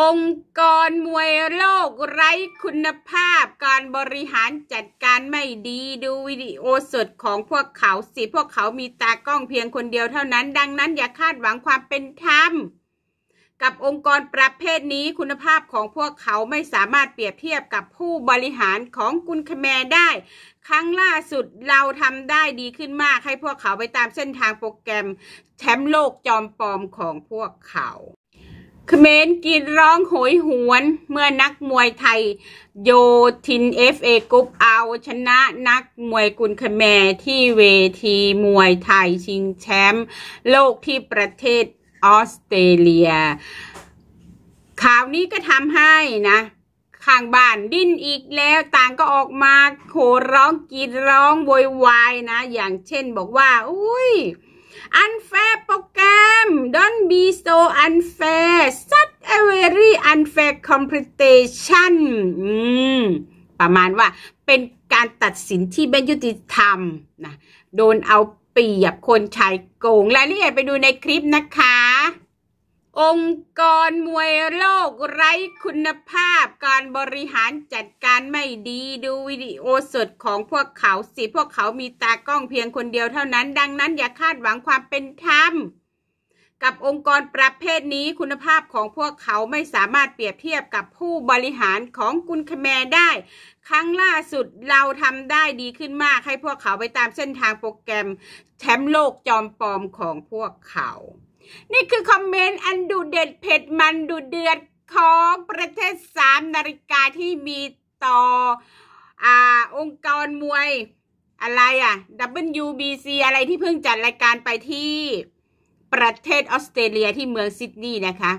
องค์กรมวยโลกไร้คุณภาพ การบริหารจัดการไม่ดีดูวิดีโอสดของพวกเขาสิ พวกเขามีตากล้องเพียงคนเดียวเท่านั้น ดังนั้นอย่าคาดหวังความเป็นธรรม กับองค์กรประเภทนี้คุณภาพของพวกเขาไม่สามารถเปรียบเทียบกับผู้บริหารของกุนคแมได้ ครั้งล่าสุดเราทำได้ดีขึ้นมากให้พวกเขาไปตามเส้นทางโปรแกรมแชมป์โลกจอมปลอมของพวกเขาเขมรกินร้องโหยหวน เมื่อนักมวยไทยโยทินเอฟเอกรุ๊ปเอาชนะนักมวยกุลเขมรที่เวทีมวยไทยชิงแชมป์โลกที่ประเทศออสเตรเลียข่าวนี้ก็ทำให้นะข้างบ้านดิ้นอีกแล้วต่างก็ออกมาโหร้องกรีดร้องโวยวายนะ อย่างเช่นบอกว่าอุ้ย unfair program don't be so unfair such a very unfair competition ประมาณว่าเป็นการตัดสินที่ไม่ยุติธรรมนะ โดนเอาเปรียบคนชายโกงรายละเอียดไปดูในคลิปนะคะองค์กรมวยโลกไร้คุณภาพ การบริหารจัดการไม่ดีดูวิดีโอสดของพวกเขา สิ พวกเขามี ตากล้องเพียงคนเดียวเท่านั้น ดังนั้น อย่าคาดหวังความเป็นธรรมกับองค์กรประเภทนี้คุณภาพของพวกเขาไม่สามารถเปรียบเทียบกับผู้บริหารของกุนคแมได้ ครั้งล่าสุดเราทำได้ดีขึ้นมากให้พวกเขาไปตามเส้นทางโปรแกรมแชมป์โลกจอมปลอมของพวกเขานี่คือคอมเมนต์อันดูเด็ดเผ็ดมันดูเดือดของประเทศสามนาฬิกาที่มีต่อ อ่า องค์กรมวยอะไรอ่ะ WBC อะไรที่เพิ่งจัดรายการไปที่ประเทศออสเตรเลียที่เมืองซิดนีย์นะคะ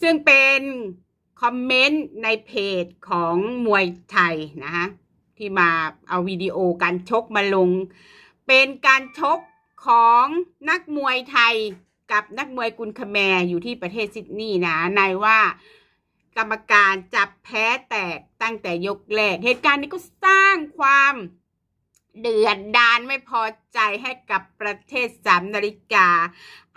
ซึ่งเป็นคอมเมนต์ในเพจของมวยไทยนะคะที่มาเอาวิดีโอการชกมาลง เป็นการชกของนักมวยไทยกับ นักมวยกุนคแมอยู่ที่ประเทศ ซิดนีย์นะนายว่ากรรมการจับแพ้แตกตั้งแต่ยกแรก เหตุการณ์นี้ก็สร้างความเดือดดานไม่พอใจให้กับประเทศสามนาฬิกา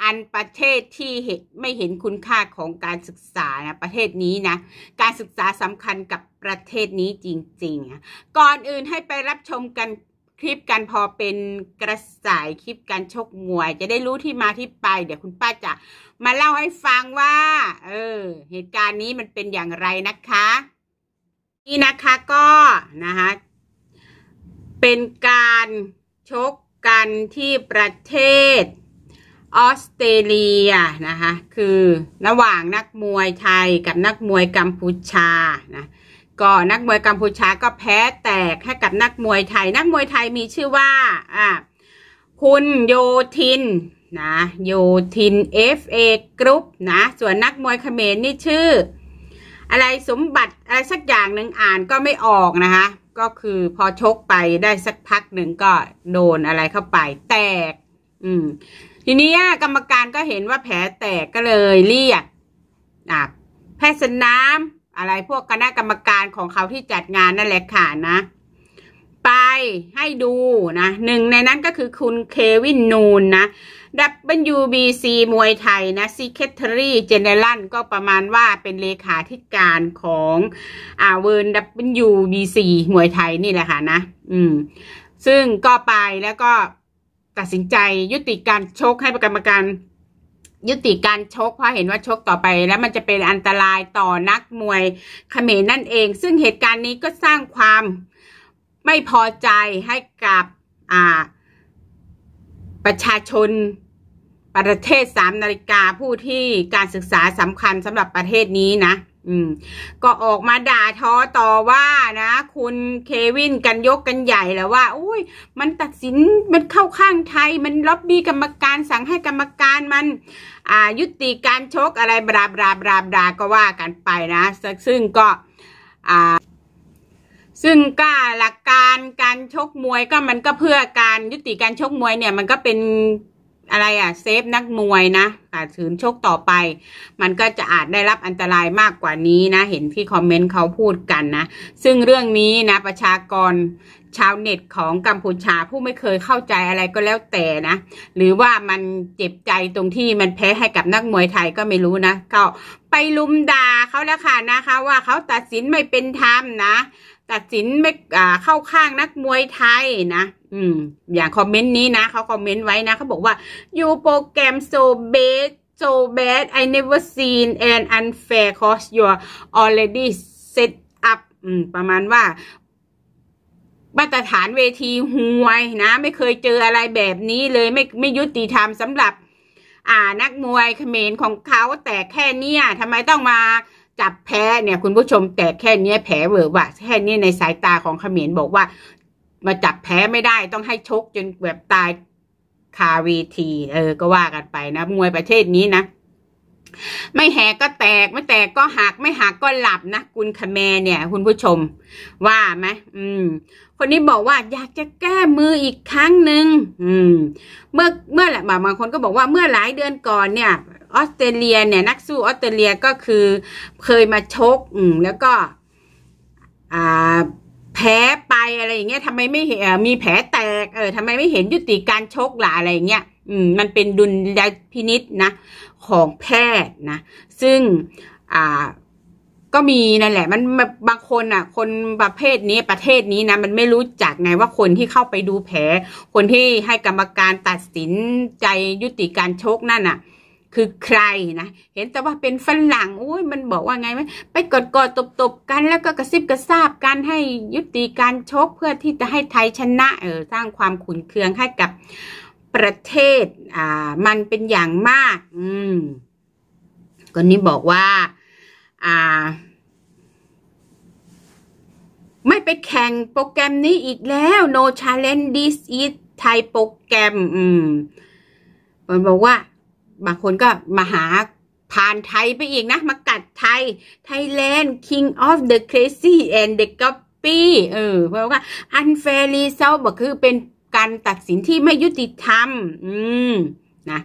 อันประเทศที่เห็นไม่เห็นคุณค่าของการศึกษานะประเทศนี้นะ การศึกษาสำคัญกับประเทศนี้จริง ๆ ก่อนอื่นให้ไปรับชมกันคลิปกันพอเป็นกระสายคลิปการชกมวย จะได้รู้ที่มาที่ไปเดี๋ยวคุณป้าจะมาเล่าให้ฟังว่า เออ เหตุการณ์นี้มันเป็นอย่างไรนะคะ นี่นะคะก็นะคะเป็นการชกกันที่ประเทศออสเตรเลียนะคะ คือระหว่างนักมวยไทยกับนักมวยกัมพูชานะก็นักมวยกัมพูชาก็แพ้แตกให้กับนักมวยไทย นักมวยไทยมีชื่อว่าอ่ะคุณโยทินนะโยทิน FA กรุ๊ปนะส่วนนักมวยเขมรนี่ชื่อ อะไรสมบัติ อะไรสักอย่างหนึ่งอ่านก็ไม่ออกนะคะก็คือพอชกไปได้สักพักหนึ่งก็โดนอะไรเข้าไปแตกอืมทีนี้กรรมการก็เห็นว่าแผลแตกก็เลยเรียกอ่ะแพทย์สนามอะไรพวกคณะกรรมการของเขาที่จัดงานนั่นแหละค่ะนะ ไปให้ดูนะ หนึ่งในนั้นก็คือคุณเควินนูนนะ WBC มวยไทยนะ Secretary General ก็ประมาณว่าเป็นเลขาธิการของอาเวิร์น WBC มวยไทยนี่แหละค่ะนะ อืมซึ่งก็ไปแล้วก็ตัดสินใจยุติการชกให้ประกรรมการยุติการชกเพราะเห็นว่าชกต่อไป แล้วมันจะเป็นอันตรายต่อนักมวยเขมรนั่นเอง ซึ่งเหตุการณ์นี้ก็สร้างความ ไม่พอใจให้กับประชาชนประเทศสามนาฬิกาผู้ที่การศึกษาสำคัญสำหรับประเทศนี้นะ อืม ก็ออกมาด่าทอต่อว่านะ คุณเควินกันยกกันใหญ่แล้วว่าอุ้ยมันตัดสินมันเข้าข้างไทย มันล็อบบี้กรรมการสั่งให้กรรมการมันอายุติการชกอะไรบราบราบราบลาก็ว่ากันไปนะ ซึ่งก็ ซึ่งก็หลักการการชกมวยก็มันก็เพื่อการยุติการชกมวยเนี่ยมันก็เป็นอะไรอ่ะ เซฟนักมวยนะการถืนชกต่อไป มันก็จะอาจได้รับอันตรายมากกว่านี้นะเห็นที่ คอมเมนต์เขาพูดกันนะ ซึ่งเรื่องนี้นะประชากร ชาวเน็ตของกัมพูชาผู้ไม่เคยเข้าใจอะไรก็แล้วแต่นะ หรือว่ามันเจ็บใจตรงที่มันแพ้ให้กับนักมวยไทยก็ไม่รู้นะก็ไปลุมด่าเขาแล้วค่ะนะคะ ว่าเขาตัดสินไม่เป็นธรรมนะ ตัดสินไม่เข้าข้างนักมวยไทยนะ อืมอย่างคอมเมนต์นี้นะเขาคอมเมนต์ไว้นะเขาบอกว่าอยู่โปรแกรมโซเบ so bad I never seen an d unfair cause you're already set up ประมาณว่ามาตรฐานเวทีห่วยนะ ไม่เคยเจออะไรแบบนี้เลยไม่ไม่ยุติธรรมสำหรับ อ่านักมวยเขมรของเขาแต่แค่นี้ทำไมต้องมาจับแพ้เนี่ย คุณผู้ชมแต่แค่นี้แพ้เวอร์วะแค่นี้ในสายตาของเขมรบอกว่า มาจับแพ้ไม่ได้ต้องให้ชกจนแบบตายคาวีที เออ ก็ว่ากันไปนะ มวยประเทศนี้นะ ไม่แหกก็แตก ไม่แตกก็หักไม่หักก็หลับนะคุณคแมเนี่ยคุณผู้ชมว่าไหมอืม คนนี้บอกว่าอยากจะแก้มืออีกครั้งหนึ่งอืม เมื่อเมื่อแหละบางคนก็บอกว่าเมื่อหลายเดือนก่อนเนี่ยออสเตรเลียเนี่ย นักสู้ออสเตรเลียก็คือเคยมาชก อืม แล้วก็ อ่าพ้ไปอะไร อย่างเงี้ยทำไมไม่เห็นมีแผลแตกเออทำไมไม่เห็นยุติการชกหล่ะอะไรอย่างเงี้ยอืมมันเป็นดุลยพินิษนะ ของแพทย์นะซึ่งอ่า ก็มีนั่นแหละ มันบางคนอ่ะ คนประเภทนี้ ประเทศนี้นะ มันไม่รู้จักไงว่าคนที่เข้าไปดูแผล คนที่ให้กรรมการตัดสินใจยุติการชกนั่นอ่ะคือใคร นะเห็นแต่ว่าเป็นฝรั่งอุ้ยมันบอกว่าไงไหม ไปกดกอด ตบๆกันแล้วก็กระซิบกระซาบกัน ให้ยุติการชกเพื่อที่จะให้ไทยชนะ เออสร้างความขุนเคืองให้กับประเทศ อ่า มันเป็นอย่างมาก อืมคนนี้บอกว่า อ่า ไม่ไปแข่ง โปรแกรมนี้อีกแล้ว no challenge this is Thai โปรแกรมอืมมันบอกว่าบางคนก็มาหาผ่านไทยไปอีกนะ มากัดไทย Thailand King of the Crazy and the Copy เออ เพราะว่า u n f a i r r e s t บอกคือเป็นการตัดสินที่ไม่ยุติธรรม อืม นะ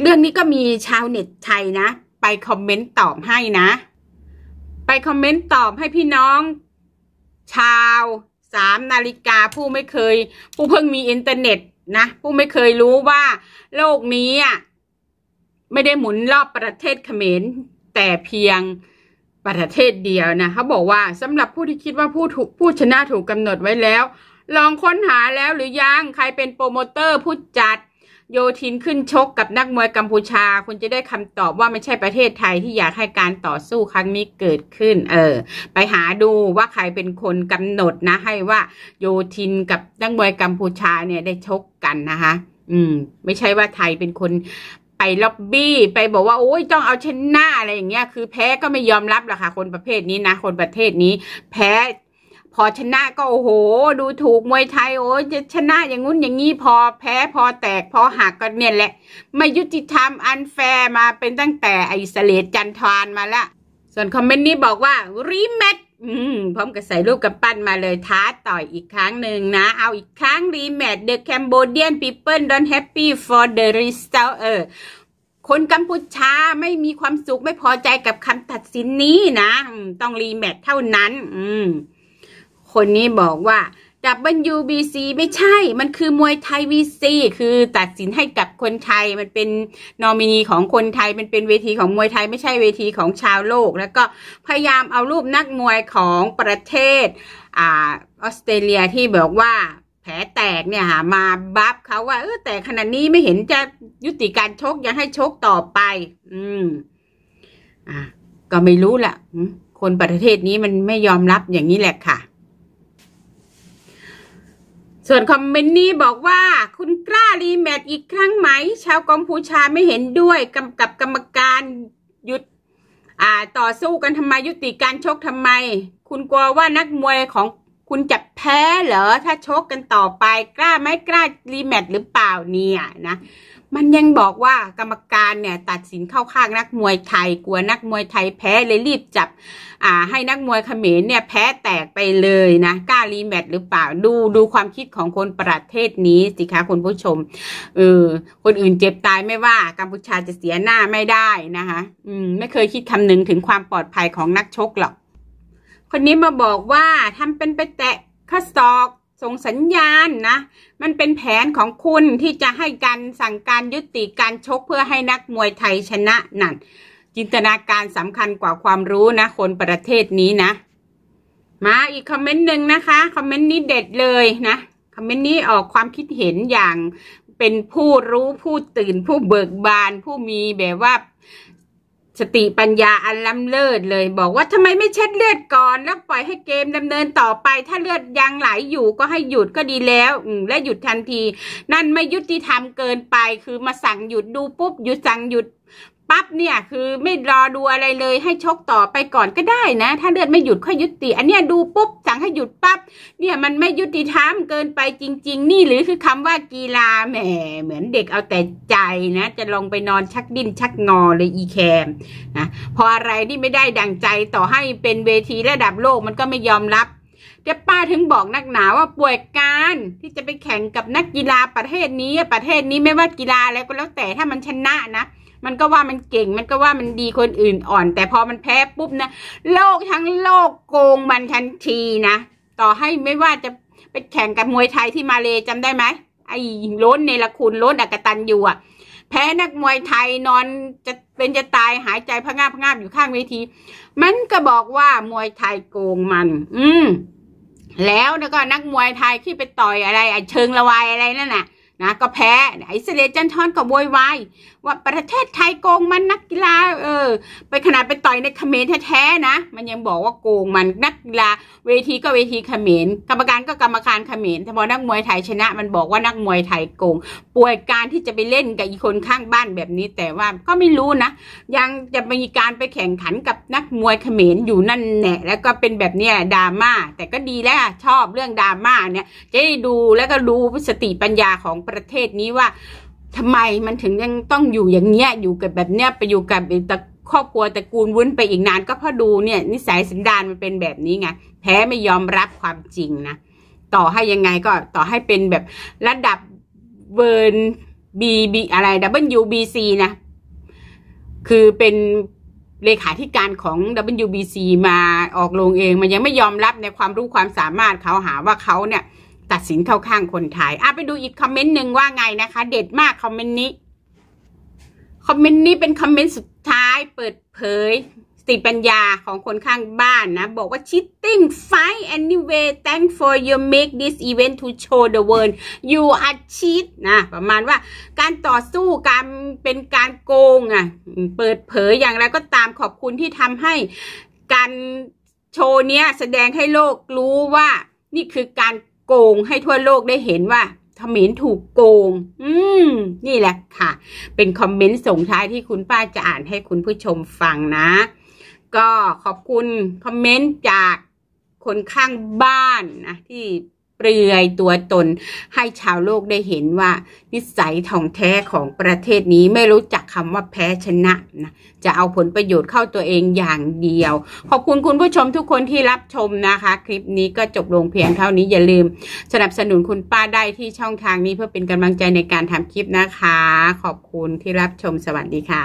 เรื่องนี้ก็มีชาวเน็ตไทยนะ ไปคอมเมนต์ตอบให้นะ ไปคอมเมนต์ตอบให้พี่น้อง ชาวสามนาฬิกาผู้ไม่เคย ผู้เพิ่งมีอินเทอร์เน็ต นะ ผู้ไม่เคยรู้ว่า โลกนี้อ่ะไม่ได้หมุนรอบประเทศเขมร แต่เพียงประเทศเดียวนะ เขาบอกว่าสำหรับผู้ที่คิดว่าผู้ถูกผู้ชนะถูกกาหนดไว้แล้ว ลองค้นหาแล้วหรือยัง ใครเป็นโปรโมเตอร์ผู้จัดโยทินขึ้นชกกับนักมวยกัมพูชา คุณจะได้คำตอบว่าไม่ใช่ประเทศไทยที่อยากให้การต่อสู้ครั้งนี้เกิดขึ้น เออ ไปหาดูว่าใครเป็นคนกำหนดนะ ให้ว่า โยทินกับนักมวยกัมพูชาเนี่ยได้ชกกันนะคะ อืมไม่ใช่ว่าไทยเป็นคนล็อบบี้ ไปบอกว่าโอ้ยต้องเอาชนะอะไรอย่างเงี้ยคือแพ้ก็ไม่ยอมรับหรอกค่ะ คนประเภทนี้นะ คนประเทศนี้ แพ้ พอชนะก็โอ้โหดูถูกมวยไทยโอ้ยจะชนะอย่างงู้นอย่างงี้พอ แพ้พอแตกพอหักก็เนี่ย แหละ ไม่ยุติธรรมอันแฟร์มาเป็นตั้งแต่ไอสเลจันทานมาละส่วนคอมเมนต์นี้บอกว่า รีแมทอืมพร้อมกับใส่รูปกับปั้นมาเลยท้าต่อยอีกครั้งหนึ่งนะเอาอีกครั้งรีแมทเ The c a m b o เ i ียนพีเพิลดอนแฮปปี้ฟอร์เดอะร l สเออคนกัมพูชาไม่มีความสุขไม่พอใจกับคำตัดสินนี้นะต้องรีแมทเท่านั้นคนนี้บอกว่า w ซ c ไม่ใช่ มันคือมวยไทย VC คือตัดสินให้กับคนไทย มันเป็นนอมินีของคนไทย มันเป็นเวทีของมวยไทย ไม่ใช่เวทีของชาวโลก แล้วก็พยายามเอารูปนักมวยของประเทศออสเตรเลียที่บอกว่าแผลแตกเนี่ยหามาบัฟเขาว่า เออแต่ขณะนี้ไม่เห็นจะยุติการชกยังให้ชกต่อไป อืม อ่ะก็ไม่รู้ละคนประเทศนี้มันไม่ยอมรับอย่างนี้แหละค่ะส่วนคอมเมนต์นี้บอกว่า คุณกล้ารีแมทอีกครั้งไหม ชาวกัมพูชาไม่เห็นด้วยกำกับกรรมการหยุด อ่า ต่อสู้กันทำไมยุติการชกทำไม คุณกลัวว่านักมวยของคุณจะแพ้เหรอถ้าชกกันต่อไปกล้าไหมกล้ารีแมทหรือเปล่าเนี่ยนะมันยังบอกว่ากรรมการเนี่ย ตัดสินเข้าข้างนักมวยไทยกลัวนักมวยไทยแพ้เลยรีบจับ อ่า ให้นักมวยเขมรเนี่ยแพ้แตกไปเลยนะกล้ารีแมตหรือเปล่าดูดูความคิดของคนประเทศนี้สิคะคุณผู้ชมเออคนอื่นเจ็บตายไม่ว่ากัมพูชาจะเสียหน้าไม่ได้นะคะ อืมไม่เคยคิดคำนึงถึงความปลอดภัยของนักชกหรอกคนนี้มาบอกว่าทำเป็นไปแตะข้อศอกส่งสัญญาณนะมันเป็นแผนของคุณที่จะให้การสั่งการยุติการชกเพื่อให้นักมวยไทยชนะนั่นจินตนาการสำคัญกว่าความรู้นะคนประเทศนี้นะมาอีกคอมเมนต์หนึ่งนะคะคอมเมนต์นี้เด็ดเลยนะคอมเมนต์นี้ออกความคิดเห็นอย่างเป็นผู้รู้ผู้ตื่นผู้เบิกบานผู้มีแบบว่าสติปัญญาอันล้ำเลิศเลย บอกว่าทำไมไม่เช็ดเลือดก่อน แล้วปล่อยให้เกมดำเนินต่อไป ถ้าเลือดยังไหลอยู่ก็ให้หยุดก็ดีแล้วและหยุดทันที นั่นไม่ยุติธรรมเกินไปคือมาสั่งหยุดดูปุ๊บหยุดสั่งหยุดปั๊บเนี่ยคือไม่รอดูอะไรเลยให้ชกต่อไปก่อนก็ได้นะ ถ้าเลือดไม่หยุดค่อยยุติ อันเนี้ยดูปุ๊บสั่งให้หยุดปั๊บ เนี่ยมันไม่ยุติธรรมเกินไปจริงๆ นี่หรือคือคำว่ากีฬาแหม เหมือนเด็กเอาแต่ใจนะ จะลงไปนอนชักดิ้นชักงอเลยอีแคมนะพออะไรที่ไม่ได้ดังใจต่อให้เป็นเวทีระดับโลกมันก็ไม่ยอมรับเจ๊ป้าถึงบอกนักหนาว่าป่วยการที่จะไปแข่งกับนักกีฬาประเทศนี้ประเทศนี้ไม่ว่ากีฬาอะไรก็แล้วแต่ถ้ามันชนะนะมันก็ว่ามันเก่ง มันก็ว่ามันดีคนอื่นอ่อน แต่พอมันแพ้ปุ๊บ นะโลกทั้งโลกโกงมันทันทีนะ ต่อให้ไม่ว่าจะไปแข่งกับมวยไทยที่มาเลจำได้ไหมไอ้ล้นในละคุณล้นอักตันอยู่ อ่ะ แพ้นักมวยไทยนอนจะเป็นจะตายหายใจพะงาบพะงาบอยู่ข้างเวทีมันก็บอกว่ามวยไทยโกงมัน อืมแล้วแล้วก็นักมวยไทยที่ไปต่อยอะไรเชิงละวายอะไรนั่นน่ะนะก็แพ้ไอสเลจันทอนก็โวยวายว่าประเทศไทยโกงมันนักกีฬาเออ ไปขนาดไปต่อยในเขมรแท้ๆนะ มันยังบอกว่าโกงมันนักกีฬาเวทีก็เวทีเขมรกรรมการก็กรรมการเขมรแต่พอนักมวยไทยชนะ มันบอกว่านักมวยไทยโกง ป่วยการที่จะไปเล่นกับอีคนข้างบ้านแบบนี้แต่ว่าก็ไม่รู้นะ ยังจะมีการไปแข่งขันกับนักมวยเขมรอยู่นั่นแหละแล้วก็เป็นแบบเนี้ยดราม่า แต่ก็ดีแล้วชอบเรื่องดราม่าเนี่ย จะได้ดูแล้วก็รู้สติปัญญาของประเทศนี้ว่าทำไมมันถึงยังต้องอยู่อย่างเงี้ยอยู่กับแบบเนี้ยไปอยู่กับตะครอบครัวตระกูลวุ้นไปอีกนานก็เพราะดูเนี่ยนิสัยสันดานมันเป็นแบบนี้ไงแพ้ไม่ยอมรับความจริงนะ ต่อให้ยังไงก็ต่อให้เป็นแบบระดับเบิร์นบีบีอะไรดับเบิลยูบีซีนะคือเป็นเลขาธิการของ WBC มาออกลงเอง มันยังไม่ยอมรับในความรู้ความสามารถเขาหาว่าเขาเนี่ยตัดสินเข้าข้างคนไทยอ่ะไปดูอีกคอมเมนต์หนึ่งว่าไงนะคะ เด็ดมากคอมเมนต์นี้ คอมเมนต์นี้เป็นคอมเมนต์สุดท้ายเปิดเผย สติปัญญาของคนข้างบ้านนะ บอกว่า cheating fine anyway thank for you make this event to show the world you are cheat นะ ประมาณว่าการต่อสู้การเป็นการโกงอ่ะ เปิดเผยอย่างไรก็ตามขอบคุณที่ทำให้การโชว์เนี้ยแสดงให้โลกรู้ว่านี่คือการโกงให้ทั่วโลกได้เห็นว่าเขมรถูกโกง อืม นี่แหละค่ะ เป็นคอมเมนต์ส่งท้ายที่คุณป้าจะอ่านให้คุณผู้ชมฟังนะ ก็ขอบคุณคอมเมนต์จากคนข้างบ้านนะที่เรลือยตัวตนให้ชาวโลกได้เห็นว่านิสัยท่องแท้ของประเทศนี้ไม่รู้จักคำว่าแพ้ชนะนะ จะเอาผลประโยชน์เข้าตัวเองอย่างเดียว ขอบคุณคุณผู้ชมทุกคนที่รับชมนะคะ คลิปนี้ก็จบลงเพียงเท่านี้อย่าลืมสนับสนุนคุณป้าได้ที่ช่องทางนี้เพื่อเป็นกำลังใจในการทำคลิปนะคะ ขอบคุณที่รับชมสวัสดีค่ะ